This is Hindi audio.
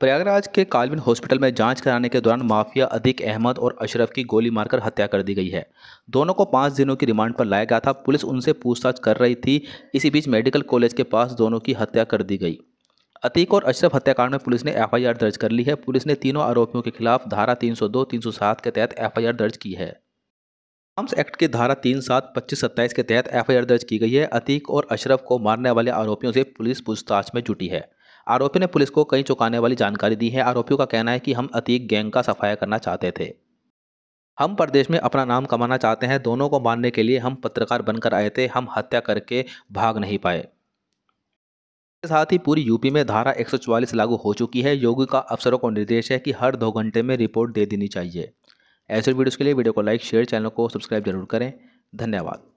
प्रयागराज के कालविन हॉस्पिटल में जांच कराने के दौरान माफिया अधिक अहमद और अशरफ की गोली मारकर हत्या कर दी गई है दोनों को पाँच दिनों की रिमांड पर लाया गया था पुलिस उनसे पूछताछ कर रही थी इसी बीच मेडिकल कॉलेज के पास दोनों की हत्या कर दी गई अतीक और अशरफ हत्याकांड में पुलिस ने एफआईआर दर्ज कर ली है पुलिस ने तीनों आरोपियों के खिलाफ धारा 302, 307 के तहत एफआईआर दर्ज की है आर्म्स एक्ट की धारा तीन सात पच्चीस सत्ताईस के तहत एफआईआर दर्ज की गई है अतीक और अशरफ को मारने वाले आरोपियों से पुलिस पूछताछ में जुटी है आरोपी ने पुलिस को कई चौंकाने वाली जानकारी दी है आरोपियों का कहना है कि हम अतीक गैंग का सफाया करना चाहते थे हम प्रदेश में अपना नाम कमाना चाहते हैं दोनों को मारने के लिए हम पत्रकार बनकर आए थे हम हत्या करके भाग नहीं पाए इसके साथ ही पूरी यूपी में धारा एक लागू हो चुकी है योगी का अफसरों को निर्देश है कि हर दो घंटे में रिपोर्ट दे देनी चाहिए ऐसे वीडियोज़ के लिए वीडियो को लाइक शेयर चैनल को सब्सक्राइब जरूर करें धन्यवाद